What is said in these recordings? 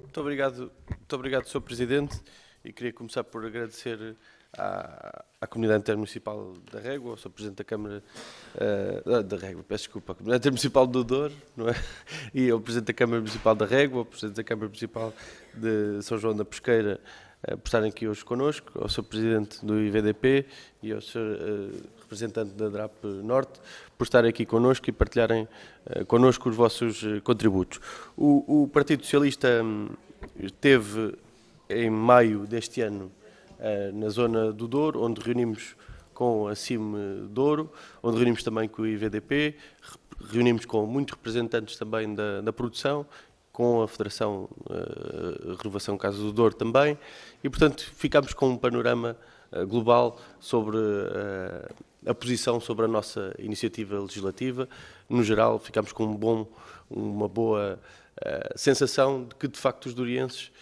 Muito obrigado, muito obrigado, Sr. Presidente, e queria começar por agradecer à, à Comunidade Intermunicipal da Régua, ao Sr. Presidente da Câmara uh, da Régua, peço desculpa, à Comunidade Intermunicipal do Douro, não é? E ao Presidente da Câmara Municipal da Régua, ao Presidente da Câmara Municipal de São João da Pesqueira, eh, por estarem aqui hoje connosco, ao Sr. Presidente do IVDP e ao Sr. Eh, representante da DRAP Norte, por estarem aqui connosco e partilharem eh, connosco os vossos contributos. O, o Partido Socialista hum, teve em maio deste ano na zona do Douro, onde reunimos com a CIM Douro, onde reunimos também com o IVDP, reunimos com muitos representantes também da, da produção com a Federação uh, Renovação Casa do Douro também, e portanto ficamos com um panorama uh, global sobre uh, a posição sobre a nossa iniciativa legislativa. No geral, ficamos com um bom, uma boa sensação de que de facto os durienses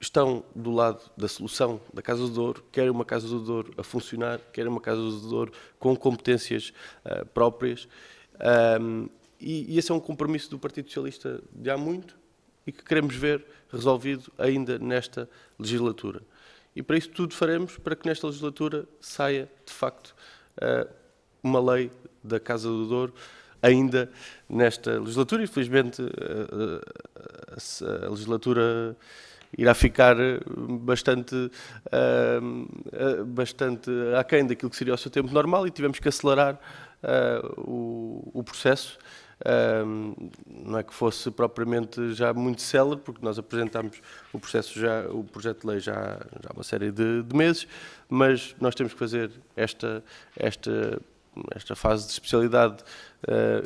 estão do lado da solução da Casa do Douro, querem uma Casa do Douro a funcionar, querem uma Casa do Douro com competências próprias. Um, e, e esse é um compromisso do Partido Socialista de há muito e que queremos ver resolvido ainda nesta legislatura. E para isso tudo faremos para que nesta legislatura saia, de facto, eh, uma lei da Casa do Douro ainda nesta legislatura. Infelizmente, eh, eh, a legislatura irá ficar bastante, bastante aquém daquilo que seria o seu tempo normal e tivemos que acelerar o processo não é que fosse propriamente já muito célebre, porque nós apresentámos o processo já, o projeto de lei já, já há uma série de, de, meses, mas nós temos que fazer esta, esta, esta fase de especialidade, ah,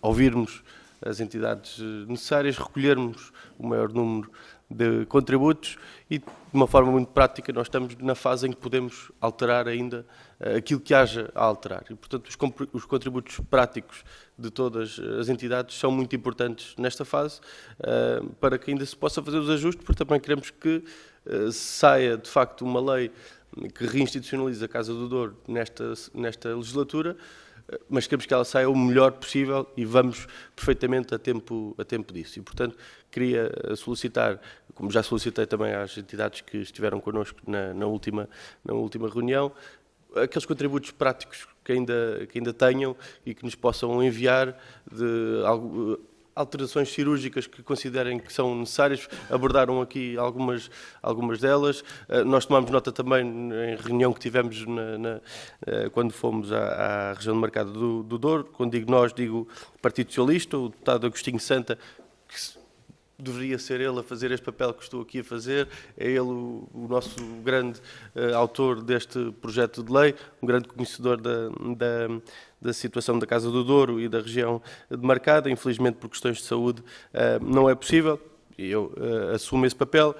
ouvirmos as entidades necessárias, recolhermos o maior número de contributos e de uma forma muito prática nós estamos na fase em que podemos alterar ainda eh, aquilo que haja a alterar e portanto os, os contributos práticos de todas as entidades são muito importantes nesta fase eh, para que ainda se possa fazer os ajustes porque também queremos que eh, saia de facto uma lei que reinstitucionaliza a Casa do Douro nesta, nesta legislatura mas queremos que ela saia o melhor possível e vamos perfeitamente a tempo, a tempo disso. E, portanto, queria eh, solicitar, como já solicitei também às entidades que estiveram connosco na, na última, na última reunião, aqueles contributos práticos que ainda, que ainda tenham e que nos possam enviar de algo alterações cirúrgicas que considerem que são necessárias, abordaram aqui algumas, algumas delas. Eh, nós tomamos nota também em reunião que tivemos na, na, eh, quando fomos à, à, região de mercado do, do Douro, quando digo nós, digo Partido Socialista, o deputado Agostinho Santa, que deveria ser ele a fazer este papel que estou aqui a fazer. É ele o, o nosso grande uh, autor deste projeto de lei, um grande conhecedor da, da, da, situação da Casa do Douro e da região demarcada. Infelizmente, por questões de saúde, uh, não é possível. Eu uh, assumo esse papel,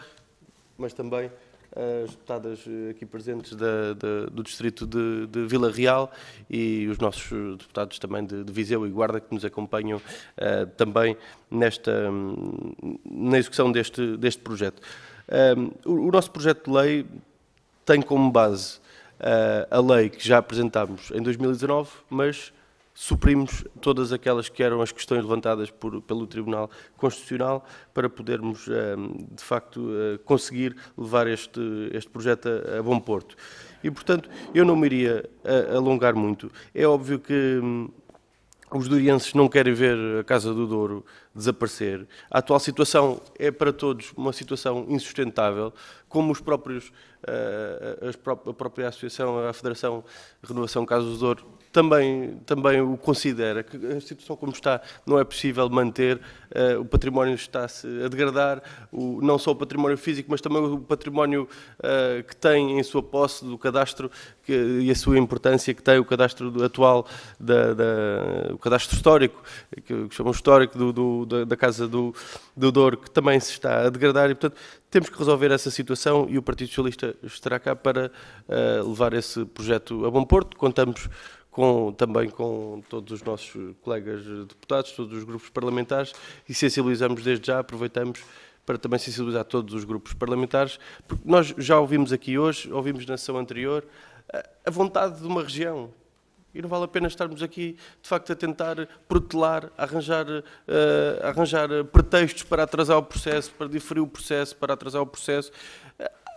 mas também as eh, deputadas eh, aqui presentes da, da, do distrito de, de, Vila Real e os nossos eh, deputados também de, de Viseu e Guarda que nos acompanham uh, também nesta, hum, na execução deste, deste projeto. o, o nosso projeto de lei tem como base a lei que já apresentámos em 2019, mas suprimos todas aquelas que eram as questões levantadas por, pelo Tribunal Constitucional para podermos, ehm, de facto, eh, conseguir levar este, este projeto a, bom porto. E, portanto, eu não me iria eh, alongar muito. É óbvio que hum, os durienses não querem ver a Casa do Douro desaparecer. A atual situação é para todos uma situação insustentável, como os próprios, eh, a própria Associação, a Federação Renovação Casa do Douro também, também o considera, que a situação como está não é possível manter, uh, o património está-se a degradar, o, não só o património físico, mas também o património uh, que tem em sua posse do cadastro que, e a sua importância que tem o cadastro atual, da, da o cadastro histórico, que, que chamam histórico do, do, da, da, Casa do, do Douro, que também se está a degradar e, portanto, temos que resolver essa situação e o Partido Socialista estará cá para uh, levar esse projeto a bom porto. Contamos com, também com todos os nossos colegas deputados, todos os grupos parlamentares e sensibilizamos desde já, aproveitamos para também sensibilizar todos os grupos parlamentares, porque nós já ouvimos aqui hoje, ouvimos na sessão anterior, a vontade de uma região, e não vale a pena estarmos aqui, de facto, a tentar protelar, a arranjar, uh, arranjar pretextos para atrasar o processo, para diferir o processo, para atrasar o processo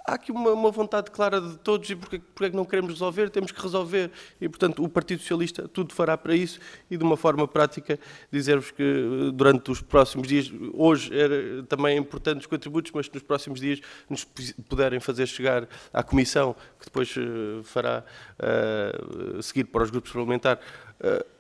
há aqui uma, uma, vontade clara de todos e porque, porque é que não queremos resolver, temos que resolver. E, portanto, o Partido Socialista tudo fará para isso e, de uma forma prática, dizer-vos que eh, durante os próximos dias, hoje era também importante os contributos, mas nos próximos dias nos puderem fazer chegar à Comissão, que depois eh, fará uh, seguir para os grupos parlamentares. Uh,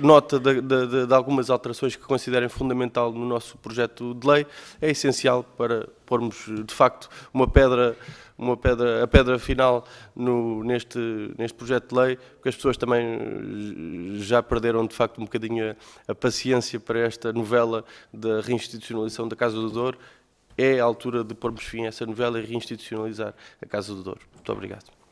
nota de, de, de, algumas alterações que considerem fundamental no nosso projeto de lei é essencial para pormos de facto uma pedra, uma pedra a pedra final no, neste, neste projeto de lei, porque as pessoas também eh, já perderam de facto um bocadinho a, a paciência para esta novela da reinstitucionalização da Casa do Douro. É a altura de pormos fim a essa novela e reinstitucionalizar a Casa do Douro. Muito obrigado.